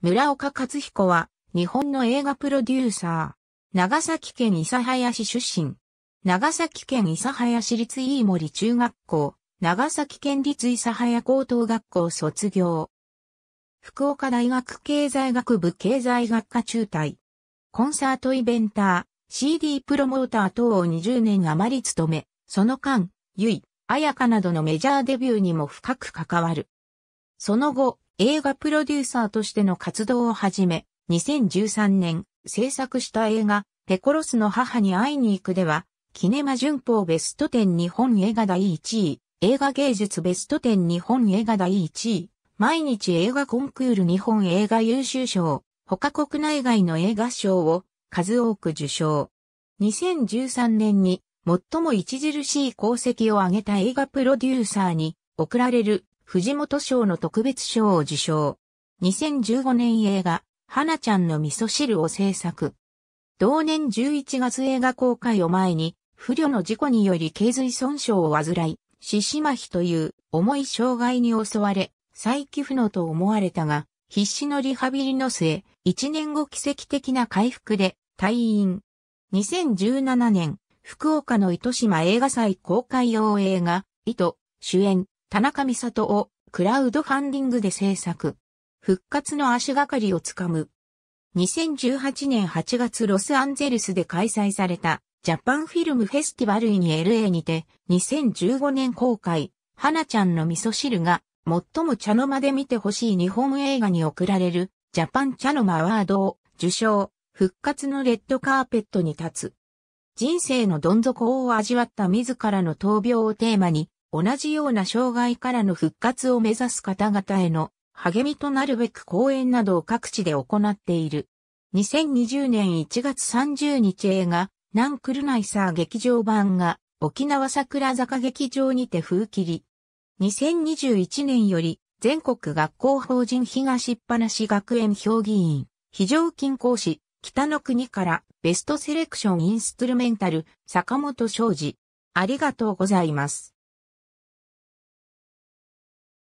村岡克彦は、日本の映画プロデューサー。長崎県諫早市出身。長崎県諫早市立飯森中学校、長崎県立諫早高等学校卒業。福岡大学経済学部経済学科中退。コンサートイベンター、CD プロモーター等を20年余り務め、その間、ゆい、あやかなどのメジャーデビューにも深く関わる。その後、映画プロデューサーとしての活動をはじめ、2013年、制作した映画、ペコロスの母に会いに行くでは、キネマ旬報ベスト10日本映画第1位、映画芸術ベスト10日本映画第1位、毎日映画コンクール日本映画優秀賞、他国内外の映画賞を数多く受賞。2013年に最も著しい功績を挙げた映画プロデューサーに贈られる藤本賞の特別賞を受賞。2015年映画、花ちゃんの味噌汁を制作。同年11月映画公開を前に、不慮の事故により頸髄損傷を患い、死死麻痺という重い障害に襲われ、再起不能と思われたが、必死のリハビリの末、1年後奇跡的な回復で退院。2017年、福岡の糸島映画祭公開用映画、糸、主演、田中美里をクラウドファンディングで制作。復活の足がかりをつかむ。2018年8月ロスアンゼルスで開催されたジャパンフィルムフェスティバルに LA にて2015年公開、花ちゃんの味噌汁が最も茶の間で見てほしい日本映画に贈られるジャパン茶の間アワードを受賞、復活のレッドカーペットに立つ。人生のどん底を味わった自らの闘病をテーマに同じような障害からの復活を目指す方々への励みとなるべく講演などを各地で行っている。2020年1月30日映画、ナンクルナイサー劇場版が沖縄桜坂劇場にて風切り。2021年より全国学校法人東っぱなし学園評議員、非常勤講師、北の国からベストセレクションインストゥルメンタル、坂本昌司。ありがとうございます。